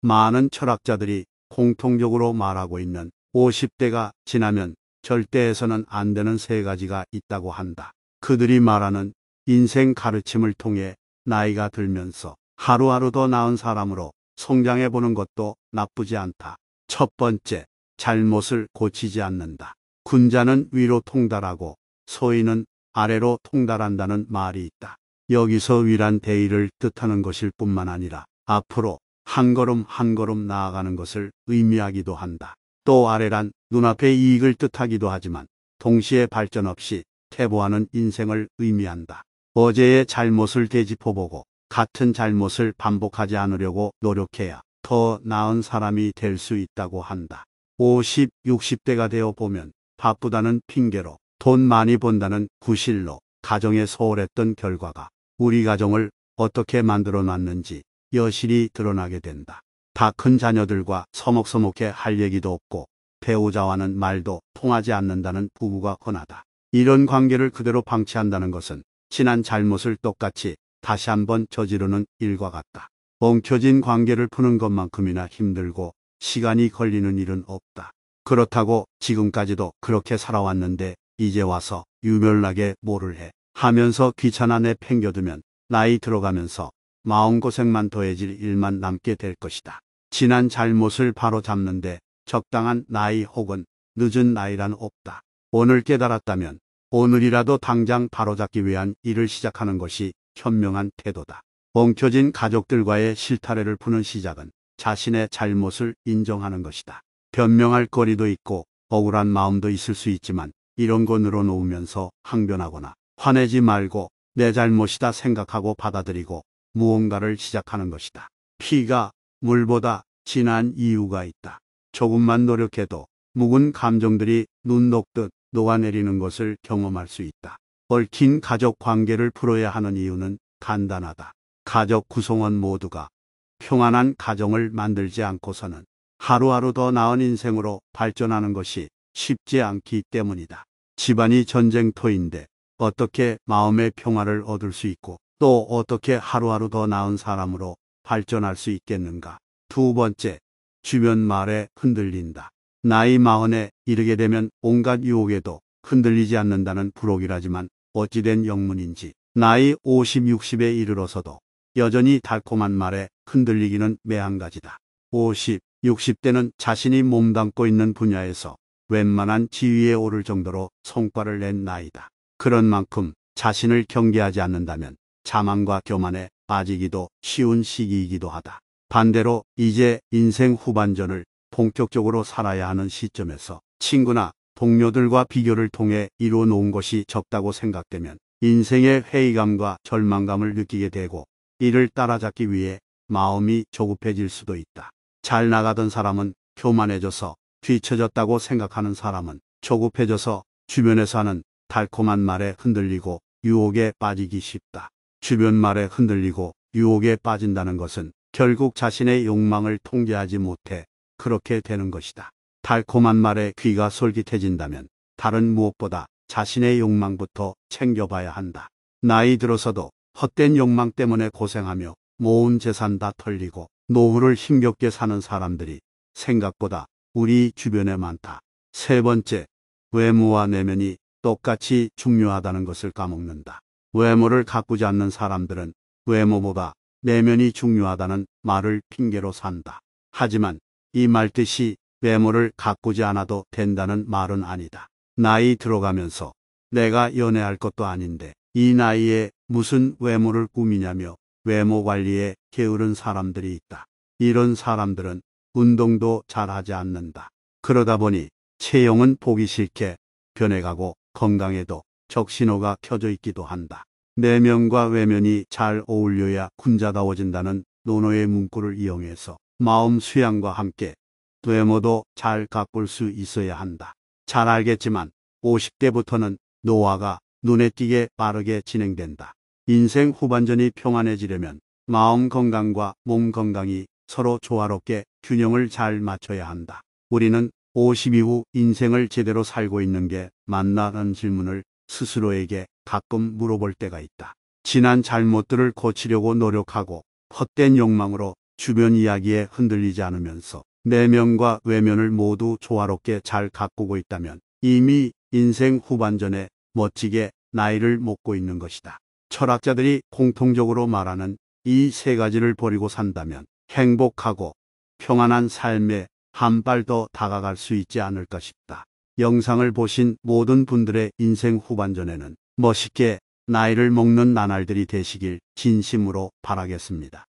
많은 철학자들이 공통적으로 말하고 있는 50대가 지나면 절대에서는안 되는 세 가지가 있다고 한다. 그들이 말하는 인생 가르침을 통해 나이가 들면서 하루하루 더 나은 사람으로 성장해 보는 것도 나쁘지 않다. 첫 번째, 잘못을 고치지 않는다. 군자는 위로 통달하고 소인은 아래로 통달한다는 말이 있다. 여기서 위란 대의를 뜻하는 것일 뿐만 아니라 앞으로 한 걸음 한 걸음 나아가는 것을 의미하기도 한다. 또 아래란 눈앞의 이익을 뜻하기도 하지만 동시에 발전 없이 태보하는 인생을 의미한다. 어제의 잘못을 되짚어보고 같은 잘못을 반복하지 않으려고 노력해야 더 나은 사람이 될 수 있다고 한다. 50, 60대가 되어 보면 바쁘다는 핑계로 돈 많이 번다는 구실로 가정에 소홀했던 결과가 우리 가정을 어떻게 만들어 놨는지 여실히 드러나게 된다. 다 큰 자녀들과 서먹서먹해 할 얘기도 없고 배우자와는 말도 통하지 않는다는 부부가 흔하다. 이런 관계를 그대로 방치한다는 것은 지난 잘못을 똑같이 다시 한번 저지르는 일과 같다. 엉켜진 관계를 푸는 것만큼이나 힘들고 시간이 걸리는 일은 없다. 그렇다고 지금까지도 그렇게 살아왔는데 이제 와서 유별나게 뭐를 해 하면서 귀찮아내 팽겨두면 나이 들어가면서 마음고생만 더해질 일만 남게 될 것이다. 지난 잘못을 바로잡는데 적당한 나이 혹은 늦은 나이란 없다. 오늘 깨달았다면 오늘이라도 당장 바로잡기 위한 일을 시작하는 것이 현명한 태도다. 엉켜진 가족들과의 실타래를 푸는 시작은 자신의 잘못을 인정하는 것이다. 변명할 거리도 있고 억울한 마음도 있을 수 있지만 이런 거 늘어놓으면서 항변하거나 화내지 말고 내 잘못이다 생각하고 받아들이고 무언가를 시작하는 것이다. 피가 물보다 진한 이유가 있다. 조금만 노력해도 묵은 감정들이 눈 녹듯 녹아내리는 것을 경험할 수 있다. 얽힌 가족 관계를 풀어야 하는 이유는 간단하다. 가족 구성원 모두가 평안한 가정을 만들지 않고서는 하루하루 더 나은 인생으로 발전하는 것이 쉽지 않기 때문이다. 집안이 전쟁터인데 어떻게 마음의 평화를 얻을 수 있고 또 어떻게 하루하루 더 나은 사람으로 발전할 수 있겠는가. 두 번째, 주변 말에 흔들린다. 나이 마흔에 이르게 되면 온갖 유혹에도 흔들리지 않는다는 부록이라지만 어찌된 영문인지 나이 50, 60에 이르러서도 여전히 달콤한 말에 흔들리기는 매한가지다. 50, 60대는 자신이 몸담고 있는 분야에서 웬만한 지위에 오를 정도로 성과를 낸 나이다. 그런 만큼 자신을 경계하지 않는다면 자만과 교만에 빠지기도 쉬운 시기이기도 하다. 반대로 이제 인생 후반전을 본격적으로 살아야 하는 시점에서 친구나 동료들과 비교를 통해 이루어 놓은 것이 적다고 생각되면 인생의 회의감과 절망감을 느끼게 되고 이를 따라잡기 위해 마음이 조급해질 수도 있다. 잘 나가던 사람은 교만해져서 뒤처졌다고 생각하는 사람은 조급해져서 주변에서 하는 달콤한 말에 흔들리고 유혹에 빠지기 쉽다. 주변 말에 흔들리고 유혹에 빠진다는 것은 결국 자신의 욕망을 통제하지 못해 그렇게 되는 것이다. 달콤한 말에 귀가 솔깃해진다면 다른 무엇보다 자신의 욕망부터 챙겨봐야 한다. 나이 들어서도 헛된 욕망 때문에 고생하며 모은 재산 다 털리고 노후를 힘겹게 사는 사람들이 생각보다 우리 주변에 많다. 세 번째, 외모와 내면이 똑같이 중요하다는 것을 까먹는다. 외모를 가꾸지 않는 사람들은 외모보다 내면이 중요하다는 말을 핑계로 산다. 하지만 이 말뜻이 외모를 가꾸지 않아도 된다는 말은 아니다. 나이 들어가면서 내가 연애할 것도 아닌데 이 나이에 무슨 외모를 꾸미냐며 외모 관리에 게으른 사람들이 있다. 이런 사람들은 운동도 잘하지 않는다. 그러다 보니 체형은 보기 싫게 변해가고 건강에도 적신호가 켜져 있기도 한다. 내면과 외면이 잘 어울려야 군자다워진다는 노노의 문구를 이용해서 마음 수양과 함께 외모도 잘 가꿀 수 있어야 한다. 잘 알겠지만 50대부터는 노화가 눈에 띄게 빠르게 진행된다. 인생 후반전이 평안해지려면 마음 건강과 몸 건강이 서로 조화롭게 균형을 잘 맞춰야 한다. 우리는 50 이후 인생을 제대로 살고 있는 게 맞나라는 질문을 스스로에게 가끔 물어볼 때가 있다. 지난 잘못들을 고치려고 노력하고 헛된 욕망으로 주변 이야기에 흔들리지 않으면서 내면과 외면을 모두 조화롭게 잘 가꾸고 있다면 이미 인생 후반전에 멋지게 나이를 먹고 있는 것이다. 철학자들이 공통적으로 말하는 이 세 가지를 버리고 산다면 행복하고 평안한 삶에 한 발 더 다가갈 수 있지 않을까 싶다. 영상을 보신 모든 분들의 인생 후반전에는 멋있게 나이를 먹는 나날들이 되시길 진심으로 바라겠습니다.